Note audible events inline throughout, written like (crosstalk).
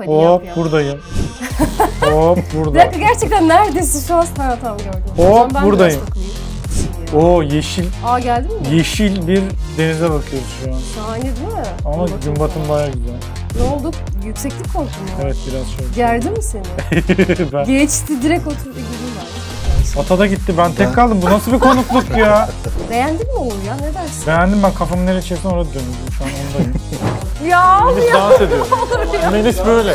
Hadi Hop yap, buradayım. (laughs) Hop burada. Bir dakika gerçekten neredesin şu an sana tam gördüm. Hop ben buradayım. O yeşil. Aa geldin mi? Yeşil bir denize bakıyoruz şu an. Şahane değil mi? Ama gün, batım baya güzel. Ne oldu? Yükseklik korktun mu? Evet biraz şöyle. Gerdi mi seni? (laughs) ben... Geçti direkt oturdu gidiyor ben. Ata gitti ben tek kaldım. Bu nasıl bir konukluk ya? Beğendin mi oğlum ya ne dersin? Beğendim ben kafamın nereye çevirsen orada dönüyorum. Şu an ondayım. (laughs) Ya Melis ya, dans ediyor. (laughs) Ya. Melis böyle. (laughs)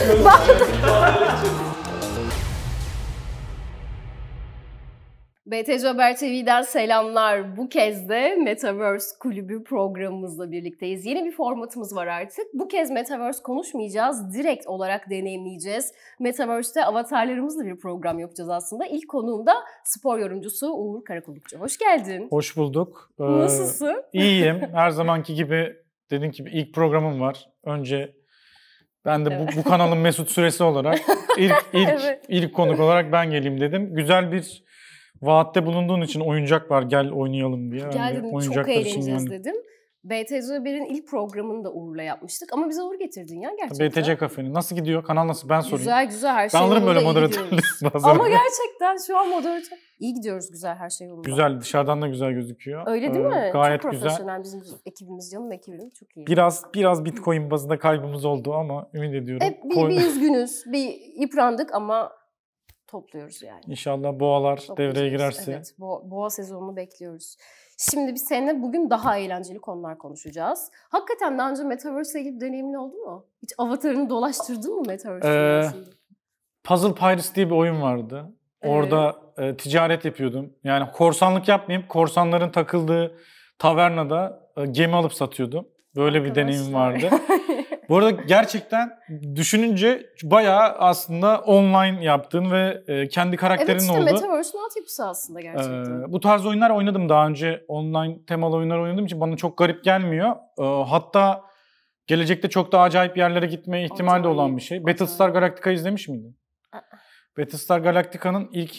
BTC Haber TV'den selamlar. Bu kez de Metaverse Kulübü programımızla birlikteyiz. Yeni bir formatımız var artık. Bu kez Metaverse konuşmayacağız. Direkt olarak deneyimleyeceğiz. Metaverse'te avatarlarımızla bir program yapacağız aslında. İlk konuğum da spor yorumcusu Uğur Karakulukçu. Hoş geldin. Hoş bulduk. Ee, Nasılsın? İyiyim. Her zamanki gibi dedin ki ilk programım var. Önce ben de evet. bu, kanalın mesut süresi olarak ilk (laughs) ilk evet. ilk konuk olarak ben geleyim dedim. Güzel bir vaatte bulunduğun için oyuncak var gel oynayalım diye. Gel çok eğleneceğiz yani. dedim. BTC1'in ilk programını da Uğur'la yapmıştık ama bize Uğur getirdin ya gerçekten. BTC Kafe'nin nasıl gidiyor? Kanal nasıl? Ben sorayım. Güzel güzel her şey Ben alırım böyle moderatörlük (laughs) Ama gerçekten şu an moderatör. İyi gidiyoruz güzel her şey yolunda. Güzel dışarıdan da güzel gözüküyor. Öyle değil ee, mi? Ee, gayet çok profesyonel güzel. bizim ekibimiz canım ekibimiz çok iyi. Biraz biraz Bitcoin bazında kaybımız oldu ama ümit ediyorum. Hep bir, Coin... bir üzgünüz, bir yıprandık ama topluyoruz yani. İnşallah boğalar devreye girerse. Evet, bo boğa sezonunu bekliyoruz. Şimdi biz seninle bugün daha eğlenceli konular konuşacağız. Hakikaten daha önce Metaverse ile ilgili deneyimin oldu mu? Hiç avatarını dolaştırdın mı Metaverse'in ee, Puzzle Pirates diye bir oyun vardı. Evet. Orada e, ticaret yapıyordum. Yani korsanlık yapmayıp korsanların takıldığı tavernada e, gemi alıp satıyordum. Böyle Arkadaşlar. bir deneyim vardı. (laughs) Bu arada gerçekten düşününce bayağı aslında online yaptığın ve e, kendi karakterin evet, işte oldu. Evet işte Metaverse'ün altyapısı aslında e, gerçekten. Ee, bu tarz oyunlar oynadım daha önce. Online temalı oyunlar oynadığım için bana çok garip gelmiyor. Ee, hatta gelecekte çok daha acayip yerlere gitme ihtimali de olan bir şey. Battlestar Galactica izlemiş miydin? Battlestar Galactica'nın ilk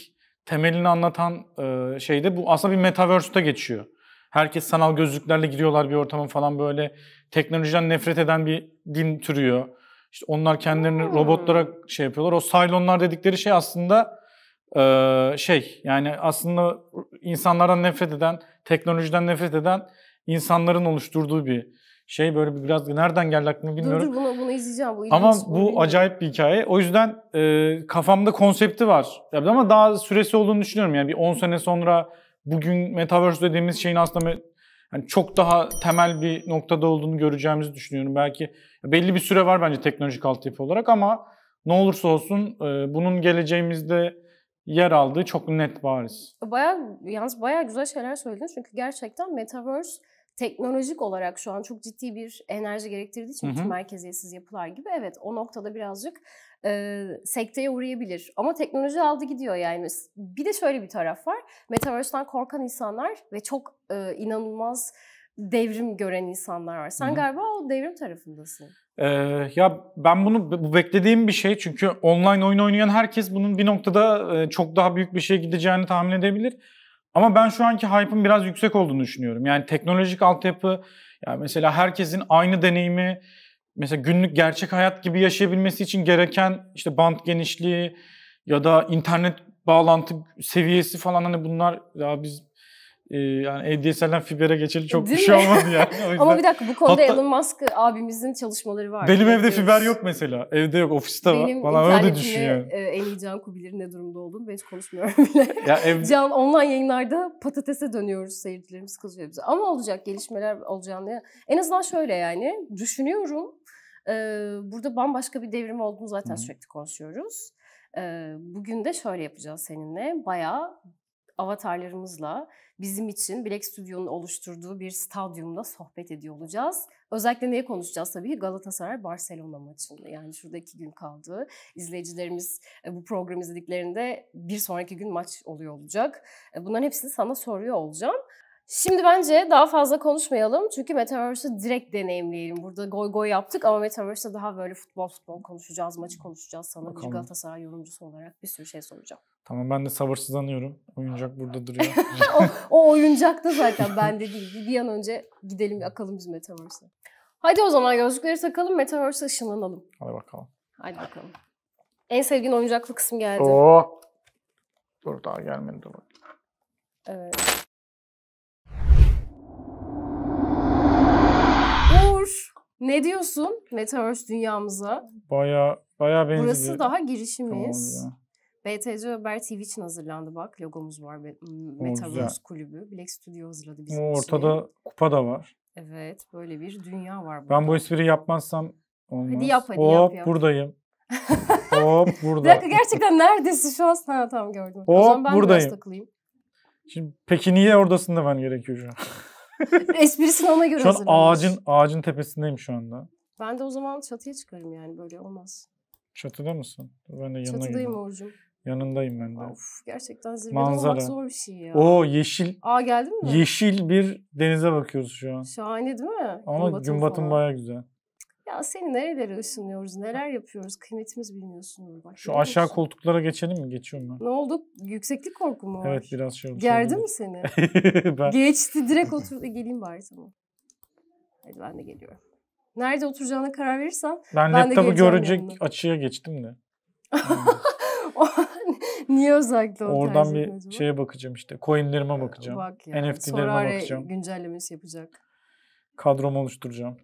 temelini anlatan e, şeyde bu aslında bir metaverse'te geçiyor. Herkes sanal gözlüklerle giriyorlar bir ortamın falan böyle. Teknolojiden nefret eden bir din türüyor. İşte onlar kendilerini hmm. robotlara şey yapıyorlar. O saylonlar dedikleri şey aslında e, şey yani aslında insanlardan nefret eden, teknolojiden nefret eden insanların oluşturduğu bir şey böyle biraz nereden geldi aklıma bilmiyorum. Dur dur bunu, bunu izleyeceğim. Bu ama bu bilmiyorum. acayip bir hikaye. O yüzden e, kafamda konsepti var. Ama daha süresi olduğunu düşünüyorum. Yani bir 10 sene sonra bugün Metaverse dediğimiz şeyin aslında yani çok daha temel bir noktada olduğunu göreceğimizi düşünüyorum. Belki belli bir süre var bence teknolojik altyapı olarak ama ne olursa olsun e, bunun geleceğimizde yer aldığı çok net bariz. Baya yalnız bayağı güzel şeyler söyledin çünkü gerçekten Metaverse teknolojik olarak şu an çok ciddi bir enerji gerektirdiği için merkeziyetsiz yapılar gibi evet o noktada birazcık e, sekteye uğrayabilir. Ama teknoloji aldı gidiyor yani. Bir de şöyle bir taraf var. Metaverse'den korkan insanlar ve çok e, inanılmaz devrim gören insanlar var. Sen Hı. galiba o devrim tarafındasın. Ee, ya ben bunu bu beklediğim bir şey çünkü online oyun oynayan herkes bunun bir noktada e, çok daha büyük bir şey gideceğini tahmin edebilir. Ama ben şu anki hype'ın biraz yüksek olduğunu düşünüyorum. Yani teknolojik altyapı, yani mesela herkesin aynı deneyimi mesela günlük gerçek hayat gibi yaşayabilmesi için gereken işte band genişliği ya da internet bağlantı seviyesi falan hani bunlar ya biz e, yani ADSL'den fibere geçeli çok Değil bir şey mi? olmadı yani. (laughs) Ama bir dakika bu konuda Hatta, Elon Musk abimizin çalışmaları var. Benim evde fiber yok mesela. Evde yok, ofiste var. Benim Bana öyle düşünüyor. E, en iyi Can Kubilir ne durumda olduğunu ben hiç konuşmuyorum (laughs) bile. Ya ev... Can online yayınlarda patatese dönüyoruz seyircilerimiz kızıyor bize. Ama olacak gelişmeler olacağını en azından şöyle yani düşünüyorum. Ee, burada bambaşka bir devrim olduğunu zaten Hı. sürekli konuşuyoruz. Ee, bugün de şöyle yapacağız seninle. Bayağı avatarlarımızla bizim için Black Studio'nun oluşturduğu bir stadyumda sohbet ediyor olacağız. Özellikle neye konuşacağız tabii? Galatasaray-Barcelona maçında. Yani şurada iki gün kaldı. İzleyicilerimiz e, bu programı izlediklerinde bir sonraki gün maç oluyor olacak. E, bunların hepsini sana soruyor olacağım. Şimdi bence daha fazla konuşmayalım çünkü Metaverse'ü direkt deneyimleyelim. Burada goy goy yaptık ama Metaverse'de daha böyle futbol futbol konuşacağız, maçı konuşacağız. Sana bir Galatasaray yorumcusu olarak bir sürü şey soracağım. Tamam ben de sabırsızlanıyorum. Oyuncak burada duruyor. (laughs) o, o da zaten ben de değil. Bir an önce gidelim akalım biz Metaverse'e. Hadi o zaman gözlükleri takalım Metaverse'e ışınlanalım. Hadi bakalım. Hadi bakalım. En sevdiğin oyuncaklı kısım geldi. Oo. Oh! Dur daha gelmedi dur. Evet. Uğur ne diyorsun Metaverse dünyamıza? Baya baya benziyor. Burası daha girişimiz. Tamam ya. BTC Haber TV için hazırlandı bak. Logomuz var. Metaverse Kulübü. Black Studio hazırladı bizim o Ortada için. kupa da var. Evet. Böyle bir dünya var. Burada. Ben bu espri yapmazsam olmaz. Hadi yap hadi Hop, yap, yap. buradayım. (laughs) Hop burada. Bir dakika gerçekten neredesin şu an? Ha, tamam gördüm. Hop o zaman ben buradayım. Şimdi peki niye oradasın demen gerekiyor şu an? (laughs) Esprisini ona göre Şu an ağacın, ağacın tepesindeyim şu anda. Ben de o zaman çatıya çıkarım yani böyle olmaz. Çatıda mısın? Ben de yanına Çatıdayım Orcuğum. Yanındayım ben de. Of, gerçekten zirvede Manzara. olmak zor bir şey ya. Oo yeşil. Aa geldin mi? Yeşil bir denize bakıyoruz şu an. Şahane değil mi? Ama gümbatın baya güzel. Ya seni nerelere ışınlıyoruz, neler yapıyoruz kıymetimiz bilmiyorsun. Bak, Şu aşağı musun? koltuklara geçelim mi? Geçiyorum ben. Ne oldu? Yükseklik korku mu var? Evet biraz şey oldu. Gerdi mi seni? (laughs) ben... Geçti direkt otur. E, geleyim bari tamam. Hadi ben de geliyorum. Nerede oturacağına karar verirsen ben, ben laptopu görecek yanına. açıya geçtim de. (laughs) Niye özellikle onu Oradan bir acaba? şeye bakacağım işte. Coin'lerime ee, bakacağım. Bak ya, NFT'lerime bakacağım. güncellemesi yapacak. Kadromu oluşturacağım.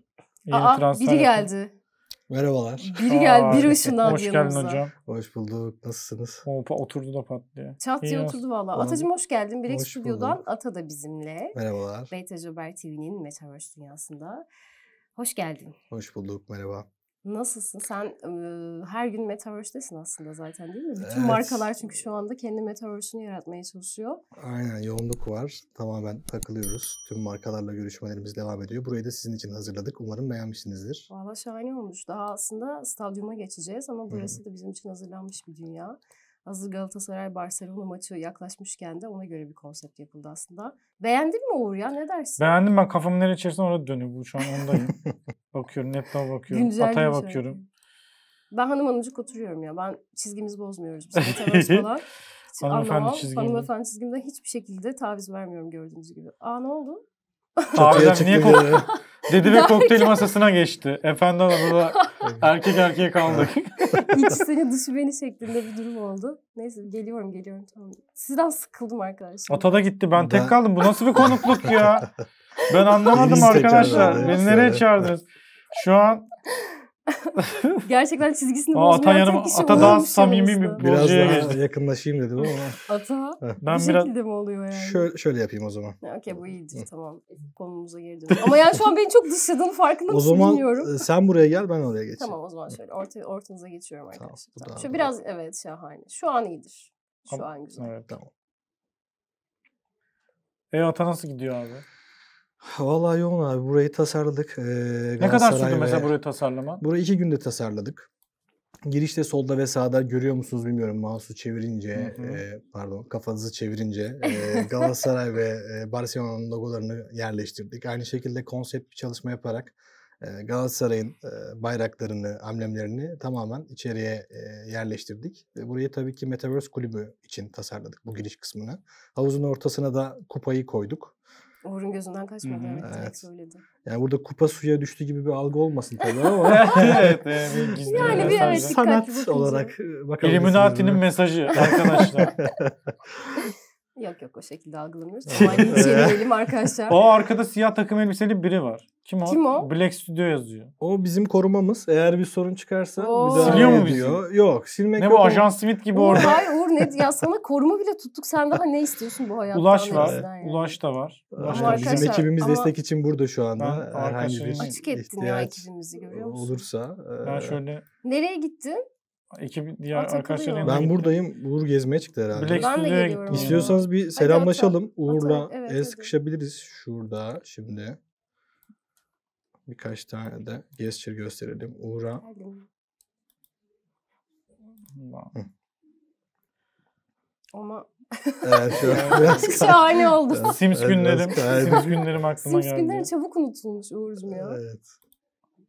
Yeni Aa, biri yapayım. geldi. Merhabalar. Biri geldi bir ışından Hoş geldin hocam. Hoş bulduk. Nasılsınız? Opa, oturdu da patlıyor diye. Çat diye oturdu valla. Atacığım hoş geldin. Birek Stüdyo'dan Ata da bizimle. Merhabalar. Beta Jober TV'nin Metaverse dünyasında. Hoş geldin. Hoş bulduk. Merhaba. Nasılsın? Sen e, her gün Metaverse'desin aslında zaten değil mi? Bütün evet. markalar çünkü şu anda kendi Metaverse'ünü yaratmaya çalışıyor. Aynen yoğunluk var. Tamamen takılıyoruz. Tüm markalarla görüşmelerimiz devam ediyor. Burayı da sizin için hazırladık. Umarım beğenmişsinizdir. Valla şahane olmuş. Daha aslında stadyuma geçeceğiz ama burası Hı. da bizim için hazırlanmış bir dünya. Hazır Galatasaray Barcelona maçı yaklaşmışken de ona göre bir konsept yapıldı aslında. Beğendin mi Uğur ya? Ne dersin? Beğendim ben Kafam nereye içerisinde orada dönüyor. Bu şu an ondayım. (laughs) bakıyorum, laptopa bakıyorum, Güncel Atay'a bakıyorum. Şöyle. Ben hanım hanımcık oturuyorum ya. Ben çizgimizi bozmuyoruz. Biz (laughs) falan. hanımefendi çizgimde. Hanımefendi çizgimde hiçbir şekilde taviz vermiyorum gördüğünüz gibi. Aa ne oldu? Abi niye, ko- (laughs) Dedi ve kokteyl masasına geçti. Efendim adada erkek erkeğe kaldık. (laughs) İç seni dışı beni şeklinde bir durum oldu. Neyse geliyorum geliyorum tamam. Sizden sıkıldım arkadaşlar. Atada gitti ben tek kaldım. Bu nasıl bir konukluk ya? Ben (laughs) anlamadım arkadaşlar. Beni nereye çağırdınız? Şu an (laughs) Gerçekten çizgisini Aa, bozmayan yanıma, tek kişi Ata daha şey samimi bir Biraz daha geçti. yakınlaşayım dedim ama. (laughs) Ata ben bu biraz... mi oluyor yani? Şöyle, şöyle yapayım o zaman. Okey bu iyidir tamam. Konumuza geri Ama yani şu an beni çok dışladığın farkında mısın bilmiyorum. O e, zaman sen buraya gel ben oraya geçeyim. Tamam o zaman şöyle orta, ortanıza geçiyorum arkadaşlar. Tamam, tamam. Şu biraz evet şahane. Şu an iyidir. Şu tamam. an güzel. Evet tamam. E ata nasıl gidiyor abi? Vallahi yoğun abi. Burayı tasarladık. Ee, ne kadar sürdü mesela burayı tasarlama? Burayı iki günde tasarladık. Girişte solda ve sağda görüyor musunuz bilmiyorum. Mouse'u çevirince, hı hı. E, pardon kafanızı çevirince e, (laughs) Galatasaray ve e, Barcelona'nın logolarını yerleştirdik. Aynı şekilde konsept bir çalışma yaparak e, Galatasaray'ın e, bayraklarını, amblemlerini tamamen içeriye e, yerleştirdik. E, burayı tabii ki Metaverse Kulübü için tasarladık bu giriş kısmını. Havuzun ortasına da kupayı koyduk. Uğur'un gözünden kaçmadı. Hı-hı. Evet, evet. söyledi. Yani burada kupa suya düştü gibi bir algı olmasın tabii ama. (laughs) evet. Yani, gizli yani bir evet, sanat olarak e, bakalım. Illuminati'nin mesajı arkadaşlar. (laughs) Yok yok o şekilde algılamıyoruz. (laughs) Aman hani arkadaşlar. o arkada siyah takım elbiseli biri var. Kim o? Kim o? Black Studio yazıyor. O bizim korumamız. Eğer bir sorun çıkarsa Oo. müdahale Siliyor mu ediyor. Bizi? Yok silmek Ne yok bu ama- Ajan Smith gibi Uğur, orada. Hayır Uğur ne ya sana koruma bile tuttuk sen daha ne istiyorsun bu hayatta? Ulaş var. yani? Ulaş da var. Ulaş Ama bizim ekibimiz ama- destek için burada şu anda. Ben Herhangi arkadaşlar- bir Açık ettin ya ekibimizi görüyor musun? olursa. Ben e, şöyle Nereye gittin? Ekip diğer Aa, Ben gitti. buradayım. Uğur gezmeye çıktı herhalde. Black ben de geliyorum. İstiyorsanız bir selamlaşalım. Hadi, Uğur'la hadi, evet, el hadi. sıkışabiliriz şurada şimdi. Birkaç tane de gesture gösterelim Uğur'a. Ama evet, şu (laughs) biraz şahane oldu. Sims günlerim, Sims günlerim aklıma geldi. Sims günleri çabuk unutulmuş Uğur'cum ya. Evet.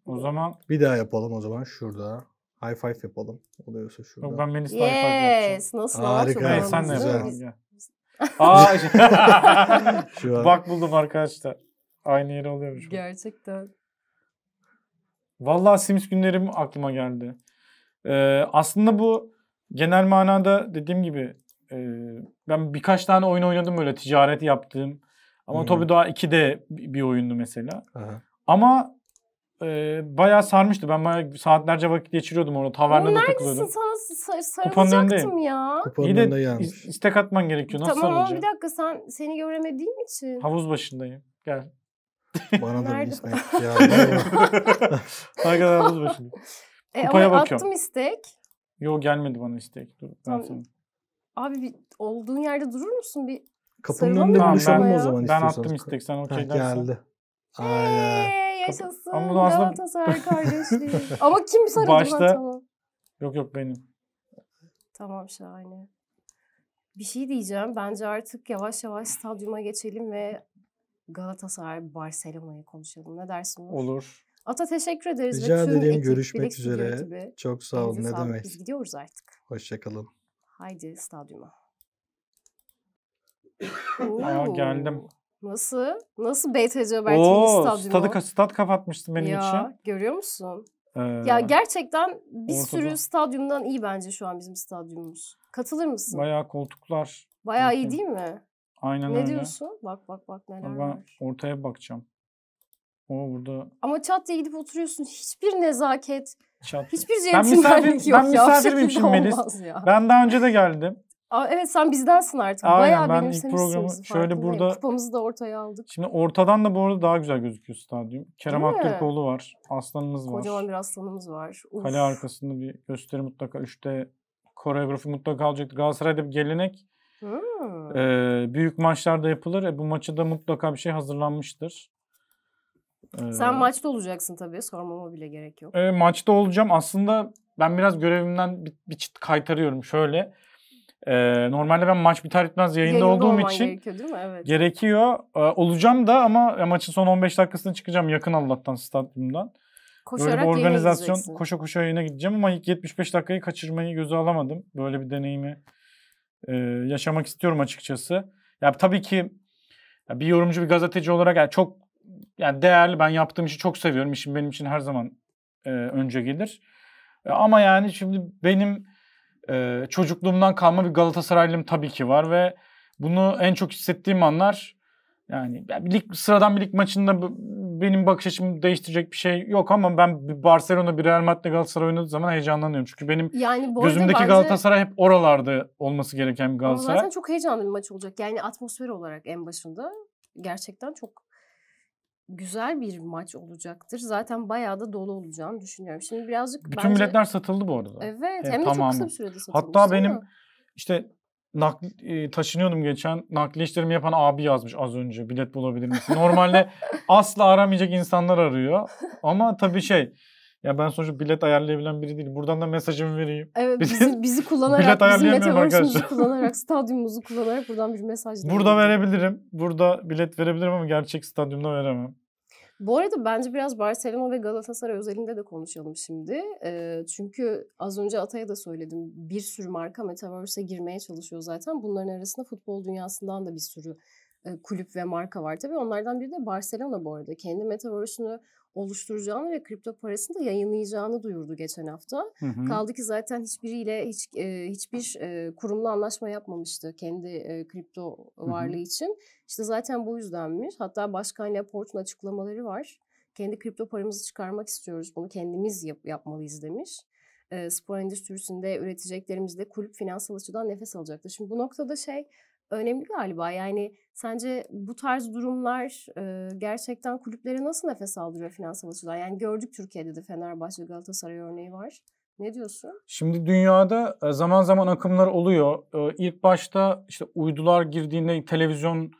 O zaman bir daha yapalım o zaman şurada. High five yapalım. Oluyorsa şurada. Yok ben Melis yes. high five yapacağım. Nasıl? Harika. Çok sen ne yapalım. (laughs) Aa, şey- (laughs) Şu Bak buldum arkadaşlar. Aynı yeri oluyormuş. Gerçekten. Vallahi Sims günlerim aklıma geldi. Ee, aslında bu genel manada dediğim gibi e, ben birkaç tane oyun oynadım böyle ticaret yaptığım. Ama hmm. tabii daha 2D bir oyundu mesela. Aha. Ama e, bayağı sarmıştı. Ben bayağı saatlerce vakit geçiriyordum orada. Tavernada Oğlum, takılıyordum. Neredesin sana sar ya. Kupanın İyi de önünde gelmiş. atman gerekiyor. Nasıl tamam ama bir dakika sen seni göremediğim için. Havuz başındayım. Gel. (laughs) Bana da bir Nerede? istek. Ya, Arkadaşlar (laughs) havuz başında. (laughs) E, kupaya bakıyorum. attım istek. Yo gelmedi bana istek. Dur, ben Tamam, Abi bir, olduğun yerde durur musun? Bir kapının önünde buluşalım mu o ya? zaman ben attım istek sen okey dersen. geldi. Aynen yaşasın ama bunu aslında... Galatasaray (laughs) kardeşliği. ama kim sarıldı Başta... Tamam. Yok yok benim. Tamam şahane. Bir şey diyeceğim. Bence artık yavaş yavaş stadyuma geçelim ve Galatasaray Barcelona'yı konuşalım. Ne dersiniz? Olur. Ata teşekkür ederiz. Rica ederim. Ekip, görüşmek üzere. Gibi. Çok sağ olun. Ne demek. Biz gidiyoruz artık. Hoşçakalın. Haydi stadyuma. Aa, geldim. Nasıl? Nasıl BTC Bertini stadyumu? Stadı, stad kapatmıştım benim ya, için. Ya görüyor musun? Ee, ya gerçekten bir ortada. sürü stadyumdan iyi bence şu an bizim stadyumumuz. Katılır mısın? Bayağı koltuklar. Bayağı iyi değil mi? Aynen ne öyle. Ne diyorsun? Bak bak bak neler ben var. Ben ortaya bakacağım. O burada. Ama çat diye gidip oturuyorsun. Hiçbir nezaket, çat. hiçbir centilmenlik yok. Ben misafir, ben (laughs) misafir miyim şimdi Melis? Ya. Ben daha önce de geldim. Aa, evet sen bizdensin artık. Aynen, Bayağı ben ilk programı şöyle burada kupamızı da ortaya aldık. Şimdi ortadan da bu arada daha güzel gözüküyor stadyum. Kerem Aktürkoğlu var. Aslanımız var. Kocaman bir aslanımız var. Uf. Kale arkasında bir gösteri mutlaka. Üçte koreografi mutlaka alacak. Galatasaray'da bir gelenek. Hmm. Ee, büyük maçlarda yapılır. E, bu maçı da mutlaka bir şey hazırlanmıştır. Ee, Sen maçta olacaksın tabii. Sormama bile gerek yok. E, maçta olacağım. Aslında ben biraz görevimden bir, bir çıt kaytarıyorum. Şöyle ee, normalde ben maç biter bitmez yayında, yayında olduğum için gerekiyor, değil mi? Evet. gerekiyor. Ee, olacağım da ama maçın son 15 dakikasında çıkacağım yakın Allah'tan stadyumdan. Koşarak Böyle bir organizasyon koşa koşa yayına gideceğim ama ilk 75 dakikayı kaçırmayı göze alamadım. Böyle bir deneyimi e, yaşamak istiyorum açıkçası. Ya tabii ki ya bir yorumcu, bir gazeteci olarak yani çok yani değerli. Ben yaptığım işi çok seviyorum. İşim benim için her zaman e, önce gelir. E, ama yani şimdi benim ee, çocukluğumdan kalma bir Galatasaraylım tabii ki var ve bunu en çok hissettiğim anlar yani bir lig, sıradan bir lig maçında benim bakış açımı değiştirecek bir şey yok ama ben Barcelona bir Real Madrid Galatasaray oynadığı zaman heyecanlanıyorum. Çünkü benim yani gözümdeki bence, Galatasaray hep oralarda olması gereken bir Galatasaray. Zaten çok heyecanlı bir maç olacak. Yani atmosfer olarak en başında gerçekten çok güzel bir maç olacaktır. Zaten bayağı da dolu olacağını düşünüyorum. Şimdi birazcık Bütün bence... biletler satıldı bu arada. Evet, e, hem de tamamı. çok kısa bir sürede satıldı. Hatta benim işte nakli, e, taşınıyordum geçen. Nakliye işlerimi yapan abi yazmış az önce bilet bulabilir misin? Normalde (laughs) asla aramayacak insanlar arıyor. Ama tabii şey ya ben sonuçta bilet ayarlayabilen biri değilim. Buradan da mesajımı vereyim. Evet bizi, bizi, (laughs) bizi kullanarak, bizim meteorolojimizi kullanarak, stadyumumuzu kullanarak buradan bir mesaj Burada verebilirim. Burada bilet verebilirim ama gerçek stadyumda veremem. Bu arada bence biraz Barcelona ve Galatasaray özelinde de konuşalım şimdi. E, çünkü az önce Atay'a da söyledim. Bir sürü marka Metaverse'e girmeye çalışıyor zaten. Bunların arasında futbol dünyasından da bir sürü e, kulüp ve marka var tabii. Onlardan biri de Barcelona bu arada. Kendi Metaverse'ünü oluşturacağını ve kripto parasını da yayınlayacağını duyurdu geçen hafta. Hı hı. Kaldı ki zaten hiçbiriyle hiç e, hiçbir e, kurumla anlaşma yapmamıştı kendi e, kripto varlığı hı hı. için. İşte zaten bu yüzdenmiş. Hatta Başkan Laporte'un açıklamaları var. Kendi kripto paramızı çıkarmak istiyoruz. Bunu kendimiz yap, yapmalıyız demiş. E, spor endüstrisinde üreteceklerimiz de kulüp finansal açıdan nefes alacaktı. Şimdi bu noktada şey önemli galiba. Yani sence bu tarz durumlar e, gerçekten kulüplere nasıl nefes aldırıyor finansal açıdan? Yani gördük Türkiye'de de Fenerbahçe, Galatasaray örneği var. Ne diyorsun? Şimdi dünyada zaman zaman akımlar oluyor. İlk başta işte uydular girdiğinde televizyon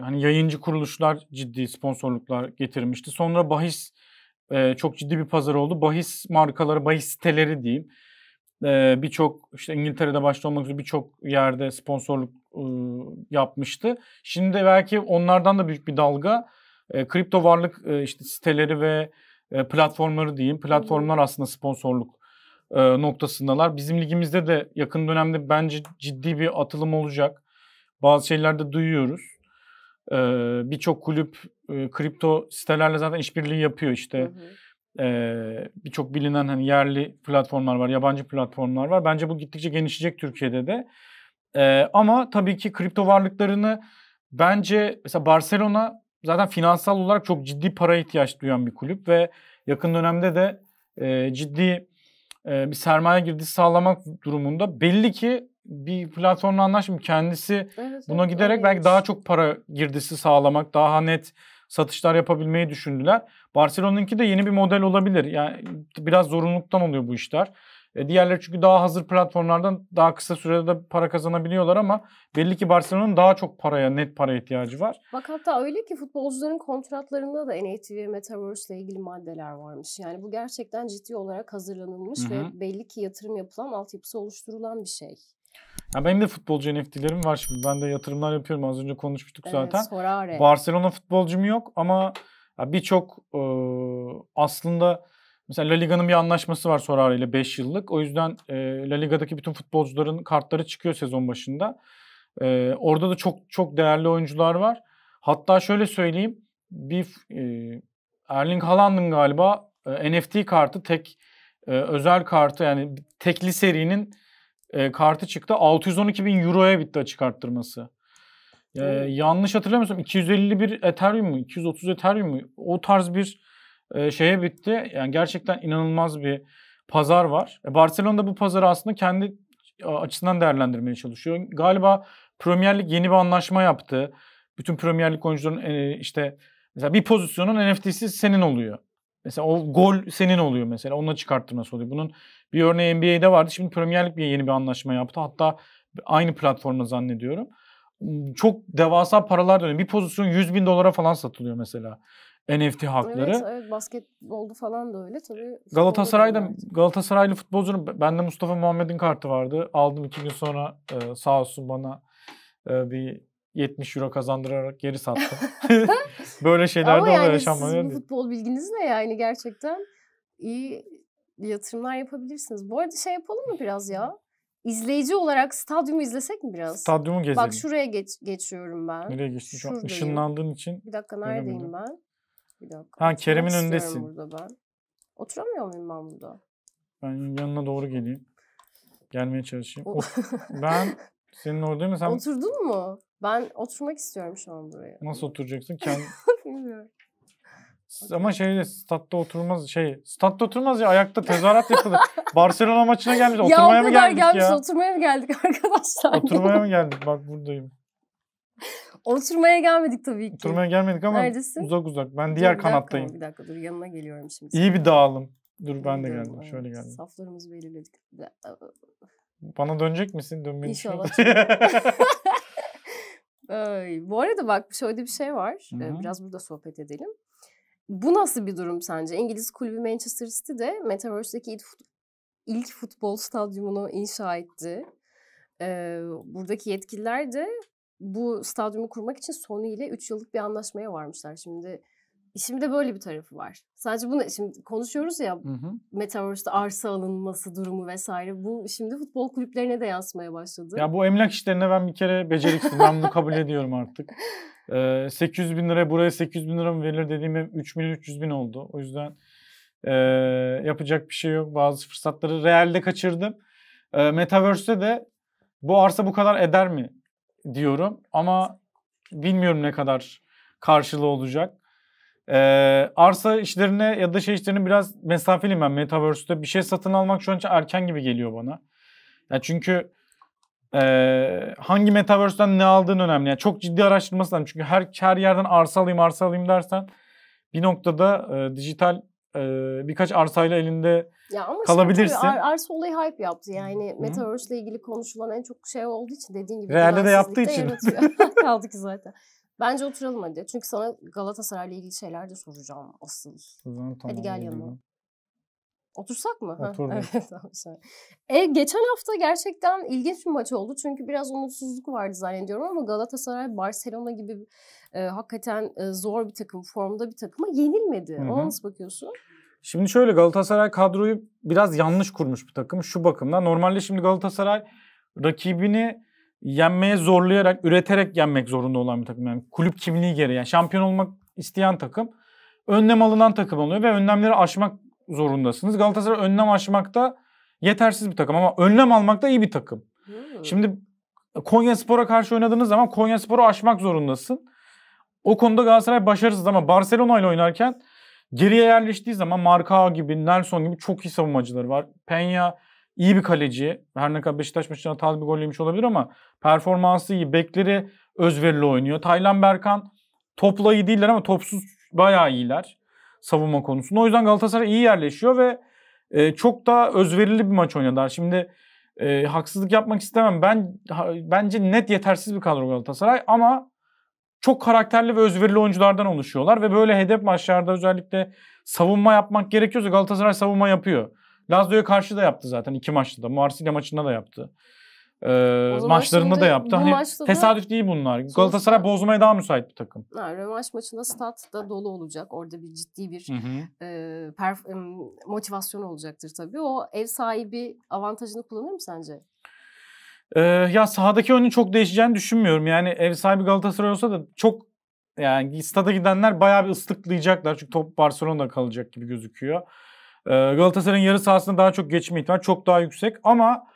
hani yayıncı kuruluşlar ciddi sponsorluklar getirmişti. Sonra bahis çok ciddi bir pazar oldu. Bahis markaları, bahis siteleri diyeyim e, birçok işte İngiltere'de başta olmak üzere birçok yerde sponsorluk yapmıştı. Şimdi de belki onlardan da büyük bir dalga kripto varlık işte siteleri ve platformları diyeyim. Platformlar aslında sponsorluk noktasındalar. Bizim ligimizde de yakın dönemde bence ciddi bir atılım olacak. Bazı şeylerde duyuyoruz. E, Birçok kulüp kripto sitelerle zaten işbirliği yapıyor işte. Hı hı ee, Birçok bilinen hani yerli platformlar var, yabancı platformlar var. Bence bu gittikçe genişleyecek Türkiye'de de. Ee, ama tabii ki kripto varlıklarını bence mesela Barcelona zaten finansal olarak çok ciddi para ihtiyaç duyan bir kulüp ve yakın dönemde de e, ciddi e, bir sermaye girdisi sağlamak durumunda belli ki bir platformla anlaşmış Kendisi evet, buna evet, giderek belki daha çok para girdisi sağlamak, daha net satışlar yapabilmeyi düşündüler. Barcelona'nınki de yeni bir model olabilir. Yani biraz zorunluluktan oluyor bu işler. E, diğerleri çünkü daha hazır platformlardan daha kısa sürede de para kazanabiliyorlar ama belli ki Barcelona'nın daha çok paraya, net para ihtiyacı var. Bak hatta öyle ki futbolcuların kontratlarında da NFT ve Metaverse ile ilgili maddeler varmış. Yani bu gerçekten ciddi olarak hazırlanılmış Hı-hı. ve belli ki yatırım yapılan, altyapısı oluşturulan bir şey. Ya benim de futbolcu NFT'lerim var şimdi. Ben de yatırımlar yapıyorum. Az önce konuşmuştuk evet, zaten. Sorare. Barcelona futbolcum yok ama birçok e, aslında mesela La Liga'nın bir anlaşması var Sorare ile 5 yıllık. O yüzden e, La Liga'daki bütün futbolcuların kartları çıkıyor sezon başında. E, orada da çok çok değerli oyuncular var. Hatta şöyle söyleyeyim. Bir e, Erling Haaland'ın galiba e, NFT kartı tek e, özel kartı yani tekli serinin e, kartı çıktı. 612 bin euroya bitti açık arttırması. E, hmm. Yanlış hatırlamıyorsam 251 Ethereum mu? 230 Ethereum mu? O tarz bir e, şeye bitti. Yani gerçekten inanılmaz bir pazar var. E, Barcelona bu pazarı aslında kendi e, açısından değerlendirmeye çalışıyor. Galiba Premier Lig yeni bir anlaşma yaptı. Bütün Premier Lig oyuncuların e, işte mesela bir pozisyonun NFT'si senin oluyor. Mesela o gol senin oluyor mesela. Onunla çıkarttırması oluyor. Bunun bir örneği NBA'de vardı. Şimdi Premier League yeni bir anlaşma yaptı. Hatta aynı platformda zannediyorum. Çok devasa paralar dönüyor. Bir pozisyon 100 bin dolara falan satılıyor mesela. NFT hakları. Evet, evet basketboldu falan da öyle tabii. Galatasaray'da Galatasaraylı futbolcunun bende Mustafa Muhammed'in kartı vardı. Aldım iki gün sonra sağ olsun bana bir 70 euro kazandırarak geri sattım. (laughs) (laughs) Böyle şeyler Ama de yani yaşanmıyor. Ama yani futbol bilginiz bilginizle yani gerçekten iyi yatırımlar yapabilirsiniz. Bu arada şey yapalım mı biraz ya? İzleyici olarak stadyumu izlesek mi biraz? Stadyumu gezelim. Bak şuraya geç, geçiyorum ben. Nereye geçtin? Şu an ışınlandığın için. Bir dakika neredeyim ben? Bir dakika. Ha Kerem'in öndesin. Burada ben. Oturamıyor muyum ben burada? Ben yanına doğru geleyim. Gelmeye çalışayım. (laughs) ben senin orada mı? Sen... Oturdun mu? Ben oturmak istiyorum şu an buraya. Nasıl hani oturacaksın? (laughs) Kendi... Bilmiyorum. Ama şey statta oturmaz şey statta oturmaz ya ayakta tezahürat yapılır. (laughs) Barcelona maçına gelmiş oturmaya ya, mı geldik gelmiş, ya? Oturmaya mı geldik (laughs) arkadaşlar? Oturmaya mı geldik? Bak buradayım. Oturmaya gelmedik tabii ki. Oturmaya gelmedik ama Neredesin? uzak uzak. Ben diğer dur, kanattayım. bir dakika dur yanına geliyorum şimdi. İyi bir dağılım. Dur ben de geldim. Evet, Şöyle geldim. Saflarımızı belirledik. Bana dönecek misin? Dönmeyi İnşallah. Ee, bu arada bak şöyle bir şey var. Hı-hı. Biraz burada sohbet edelim. Bu nasıl bir durum sence? İngiliz kulübü Manchester City de Metaverse'deki ilk, futbol stadyumunu inşa etti. buradaki yetkililer de bu stadyumu kurmak için Sony ile 3 yıllık bir anlaşmaya varmışlar. Şimdi İşimde böyle bir tarafı var. Sadece bunu şimdi konuşuyoruz ya hı hı. Metaverse'de arsa alınması durumu vesaire. Bu şimdi futbol kulüplerine de yansımaya başladı. Ya bu emlak işlerine ben bir kere beceriksiz. ben bunu kabul (laughs) ediyorum artık. Ee, 800 bin liraya buraya 800 bin lira mı verilir dediğime 3 milyon 300 bin oldu. O yüzden e, yapacak bir şey yok. Bazı fırsatları realde kaçırdım. E, Metaverse'de de bu arsa bu kadar eder mi diyorum. Ama bilmiyorum ne kadar karşılığı olacak. Ee, arsa işlerine ya da şey işlerine biraz mesafeliyim ben Metaverse'de. Bir şey satın almak şu an için erken gibi geliyor bana. Yani çünkü e, hangi Metaverse'den ne aldığın önemli. Yani çok ciddi araştırması lazım. Çünkü her, her yerden arsa alayım arsa alayım dersen bir noktada e, dijital e, birkaç arsayla elinde ya ama kalabilirsin. Şimdi tabii, arsa olayı hype yaptı yani. Metaverse ile ilgili konuşulan en çok şey olduğu için dediğin gibi. Realde de yaptığı için. (laughs) kaldı ki zaten. Bence oturalım hadi. Çünkü sana Galatasaray'la ilgili şeyler de soracağım asıl. Tamam, hadi gel yanıma. Otursak mı? evet, e, geçen hafta gerçekten ilginç bir maç oldu. Çünkü biraz umutsuzluk vardı zannediyorum ama Galatasaray Barcelona gibi e, hakikaten e, zor bir takım, formda bir takıma yenilmedi. Hı-hı. Ona nasıl bakıyorsun? Şimdi şöyle Galatasaray kadroyu biraz yanlış kurmuş bir takım. Şu bakımdan normalde şimdi Galatasaray rakibini yenmeye zorlayarak, üreterek yenmek zorunda olan bir takım. Yani kulüp kimliği gereği. Yani şampiyon olmak isteyen takım önlem alınan takım oluyor ve önlemleri aşmak zorundasınız. Galatasaray önlem aşmakta yetersiz bir takım ama önlem almakta iyi bir takım. Hmm. Şimdi Konya Spor'a karşı oynadığınız zaman Konya Spor'u aşmak zorundasın. O konuda Galatasaray başarısız ama Barcelona ile oynarken geriye yerleştiği zaman Marcao gibi, Nelson gibi çok iyi savunmacıları var. Peña iyi bir kaleci. Her ne kadar Beşiktaş maçına hatalı bir gol yemiş olabilir ama performansı iyi. Bekleri özverili oynuyor. Taylan Berkan topla iyi değiller ama topsuz bayağı iyiler savunma konusunda. O yüzden Galatasaray iyi yerleşiyor ve e, çok daha özverili bir maç oynadılar. Şimdi e, haksızlık yapmak istemem. Ben ha, bence net yetersiz bir kadro Galatasaray ama çok karakterli ve özverili oyunculardan oluşuyorlar ve böyle hedef maçlarda özellikle savunma yapmak gerekiyorsa Galatasaray savunma yapıyor. Lazio'ya karşı da yaptı zaten iki maçta da. Marsilya maçında da yaptı. Ee, maçlarında da yaptı. Hani maçta tesadüf da... değil bunlar. Galatasaray bozmaya daha müsait bir takım. Ha, rövanş maçında stat da dolu olacak. Orada bir ciddi bir hı E, perf- e, motivasyon olacaktır tabii. O ev sahibi avantajını kullanır mı sence? Ee, ya sahadaki oyunun çok değişeceğini düşünmüyorum. Yani ev sahibi Galatasaray olsa da çok yani stada gidenler bayağı bir ıslıklayacaklar. Çünkü top Barcelona'da kalacak gibi gözüküyor. Ee, Galatasaray'ın yarı sahasında daha çok geçme ihtimali çok daha yüksek ama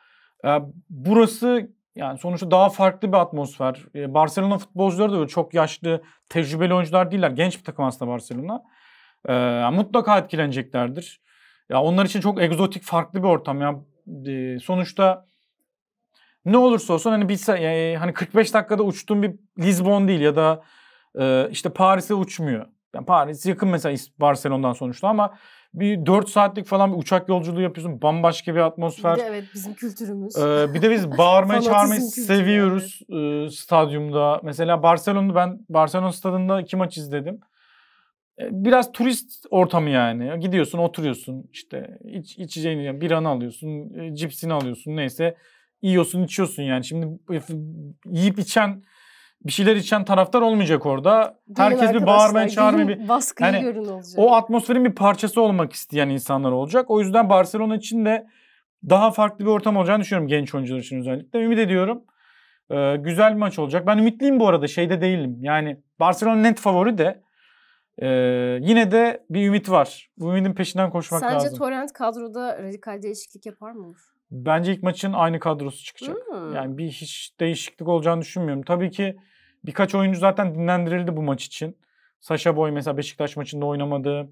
e, burası yani sonuçta daha farklı bir atmosfer. E, Barcelona futbolcuları da öyle çok yaşlı, tecrübeli oyuncular değiller. Genç bir takım aslında Barcelona. E, mutlaka etkileneceklerdir. Ya onlar için çok egzotik, farklı bir ortam. Ya yani sonuçta ne olursa olsun hani bir yani hani 45 dakikada uçtuğum bir Lisbon değil ya da e, işte Paris'e uçmuyor. Yani Paris yakın mesela Barcelona'dan sonuçta ama bir 4 saatlik falan bir uçak yolculuğu yapıyorsun. Bambaşka bir atmosfer. Bir de evet bizim kültürümüz. Ee, bir de biz (laughs) bağırmayı çağırmayı seviyoruz e, stadyumda. Mesela Barcelona'da ben Barcelona stadında iki maç izledim. E, biraz turist ortamı yani. Gidiyorsun, oturuyorsun işte iç, içeceğini, bir an alıyorsun, e, cipsini alıyorsun neyse. Yiyorsun, içiyorsun yani. Şimdi yiyip içen bir şeyler içen taraftar olmayacak orada. Değil Herkes bir bağırmaya çağırmaya bir baskıyı yani, görün olacak. O atmosferin bir parçası olmak isteyen insanlar olacak. O yüzden Barcelona için de daha farklı bir ortam olacağını düşünüyorum genç oyuncular için özellikle. Ümit ediyorum. Ee, güzel bir maç olacak. Ben ümitliyim bu arada şeyde değilim. Yani Barcelona net favori de ee, yine de bir ümit var. Bu ümidin peşinden koşmak Sence lazım. Sence Torrent kadroda radikal değişiklik yapar mı? Bence ilk maçın aynı kadrosu çıkacak. Hmm. Yani bir hiç değişiklik olacağını düşünmüyorum. Tabii ki Birkaç oyuncu zaten dinlendirildi bu maç için. Sasha Boy mesela Beşiktaş maçında oynamadı.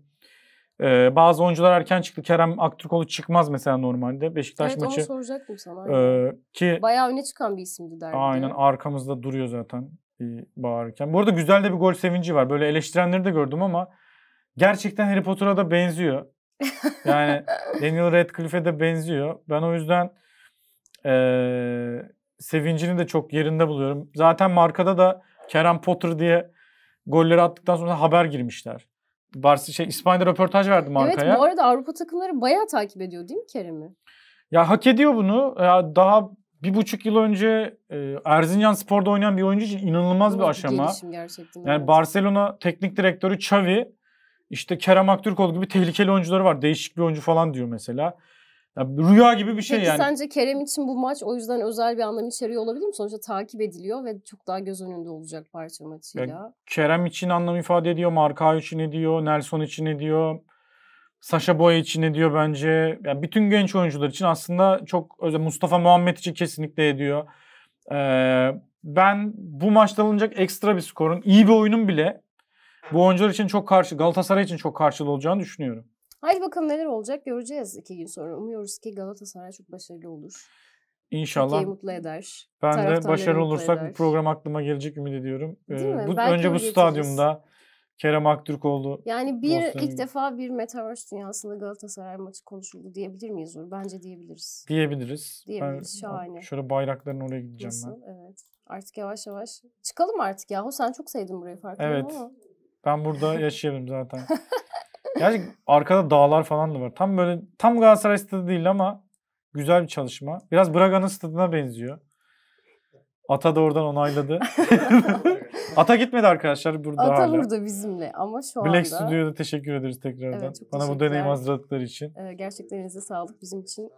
Ee, bazı oyuncular erken çıktı. Kerem Aktürkoğlu çıkmaz mesela normalde. Beşiktaş evet, maçı. Evet onu soracaktım sana. E, ki, Bayağı öne çıkan bir isimdi derdi. Aynen arkamızda duruyor zaten bağırırken. Bu arada güzel de bir gol sevinci var. Böyle eleştirenleri de gördüm ama gerçekten Harry Potter'a da benziyor. Yani (laughs) Daniel Radcliffe'e de benziyor. Ben o yüzden ee, sevincini de çok yerinde buluyorum. Zaten markada da Kerem Potter diye golleri attıktan sonra haber girmişler. Barsi şey İspanya'da röportaj verdi markaya. Evet bu arada Avrupa takımları bayağı takip ediyor değil mi Kerem'i? Ya hak ediyor bunu. Ya daha bir buçuk yıl önce e, Erzincan Spor'da oynayan bir oyuncu için inanılmaz Ama bir aşama. Gelişim gerçekten. Yani evet. Barcelona teknik direktörü Xavi işte Kerem Aktürkoğlu gibi tehlikeli oyuncuları var. Değişik bir oyuncu falan diyor mesela. Ya rüya gibi bir şey Peki yani. sence Kerem için bu maç o yüzden özel bir anlam içeriyor olabilir mi? Sonuçta takip ediliyor ve çok daha göz önünde olacak parça maçıyla. Ya, Kerem için anlam ifade ediyor, Marka için ediyor, Nelson için ediyor. Sasha Boya için ediyor bence. Yani bütün genç oyuncular için aslında çok özel. Mustafa Muhammed için kesinlikle ediyor. Ee, ben bu maçta alınacak ekstra bir skorun, iyi bir oyunun bile bu oyuncular için çok karşı, Galatasaray için çok karşılığı olacağını düşünüyorum. Haydi bakalım neler olacak göreceğiz iki gün sonra. Umuyoruz ki Galatasaray çok başarılı olur. İnşallah. Türkiye'yi mutlu eder. Ben de başarılı olursak bu program aklıma gelecek ümit ediyorum. ee, Bu, önce bu getiririz. stadyumda Kerem Aktürkoğlu. Yani bir Boston'ın... ilk defa bir Metaverse dünyasında Galatasaray maçı konuşuldu diyebilir miyiz Uğur? Bence diyebiliriz. Diyebiliriz. Diyebiliriz. Ben, Şahane. Şöyle bayrakların oraya gideceğim Nasıl? ben. Evet. Artık yavaş yavaş. Çıkalım artık yahu. Sen çok sevdin burayı farkındayım evet. ama. Ben burada yaşayabilirim zaten. (laughs) Gerçi arkada dağlar falan da var. Tam böyle tam Galatasaray stadı değil ama güzel bir çalışma. Biraz Braga'nın stadına benziyor. Ata da oradan onayladı. (laughs) Ata gitmedi arkadaşlar burada Ata hala. burada bizimle ama şu anda. Black Studio'ya teşekkür ederiz tekrardan. Evet, çok bana bu deneyim hazırladıkları için. Ee, gerçekten elinize sağlık bizim için.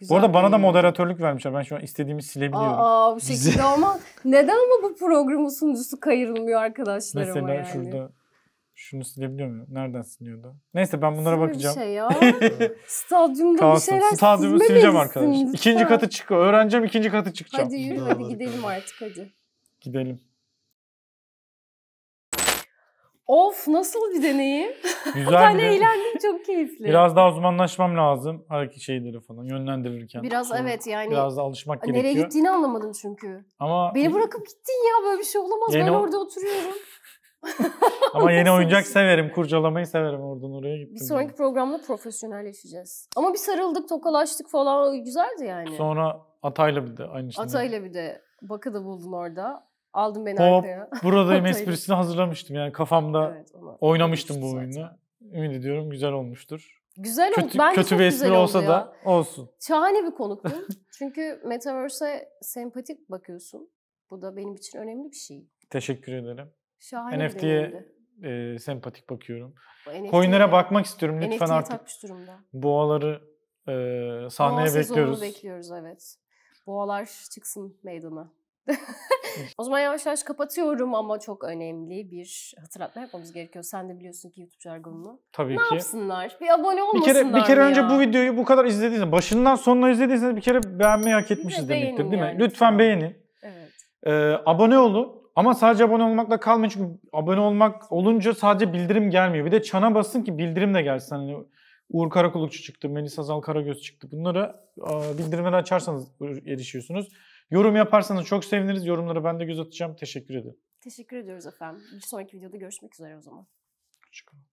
Güzel bu arada bana da moderatörlük vermişler. Ben şu an istediğimi silebiliyorum. Aa, bu şekilde ama neden ama bu programın sunucusu kayırılmıyor arkadaşlarıma Mesela yani? Mesela şurada şunu silebiliyor muyum? Nereden siliyordu? Neyse ben bunlara Sinir bakacağım. Bir şey ya. (laughs) Stadyumda bir şeyler Stadyumu sileceğim arkadaş. Lütfen. İkinci katı çık. Öğreneceğim ikinci katı çıkacağım. Hadi yürü hadi gidelim artık hadi. Gidelim. Of nasıl bir deneyim. (laughs) Güzel ben bir eğlendim çok keyifli. Biraz daha uzmanlaşmam lazım hareket şeyleri falan yönlendirirken. Biraz evet yani Biraz da alışmak nereye gerekiyor. gittiğini anlamadım çünkü. Ama Beni bırakıp gittin ya böyle bir şey olamaz. Yeni ben orada oturuyorum. (laughs) (laughs) Ama yeni oyuncak severim. Kurcalamayı severim. Oradan oraya gittim. Bir sonraki yani. programda profesyonelleşeceğiz. Ama bir sarıldık, tokalaştık falan. O güzeldi yani. Sonra Atay'la bir de aynı şekilde. Atay'la bir de Bakı da buldun orada. Aldın beni Hop, arkaya. (laughs) Buradayım esprisini hazırlamıştım. Yani kafamda evet, oynamıştım bu oyunu. Zaten. Ümit ediyorum güzel olmuştur. Güzel oldu. Kötü, Bence kötü bir espri olsa ya. da olsun. Şahane bir konuktu. (laughs) Çünkü Metaverse'e sempatik bakıyorsun. Bu da benim için önemli bir şey. Teşekkür ederim. Şahane NFT'ye e, sempatik bakıyorum. NFT Coin'lere bakmak istiyorum lütfen NFT'ye artık. takmış durumda. Boğaları e, sahneye Boğa bekliyoruz. bekliyoruz evet. Boğalar çıksın meydana. (laughs) o zaman yavaş yavaş kapatıyorum ama çok önemli bir hatırlatma yapmamız gerekiyor. Sen de biliyorsun ki YouTube jargonunu. Tabii ne ki. Ne yapsınlar? Bir abone olmasınlar Bir kere, bir kere önce ya? bu videoyu bu kadar izlediyseniz, başından sonuna izlediyseniz bir kere beğenmeyi hak etmişiz de demektir değil mi? Yani. Lütfen beğenin. Evet. Ee, abone olun. Ama sadece abone olmakla kalmayın çünkü abone olmak olunca sadece bildirim gelmiyor. Bir de çana basın ki bildirim de gelsin. Hani Uğur Karakulukçu çıktı, Melis Azal Karagöz çıktı. Bunları bildirimleri açarsanız erişiyorsunuz. Yorum yaparsanız çok seviniriz. Yorumları ben de göz atacağım. Teşekkür ederim. Teşekkür ediyoruz efendim. Bir sonraki videoda görüşmek üzere o zaman. Hoşçakalın.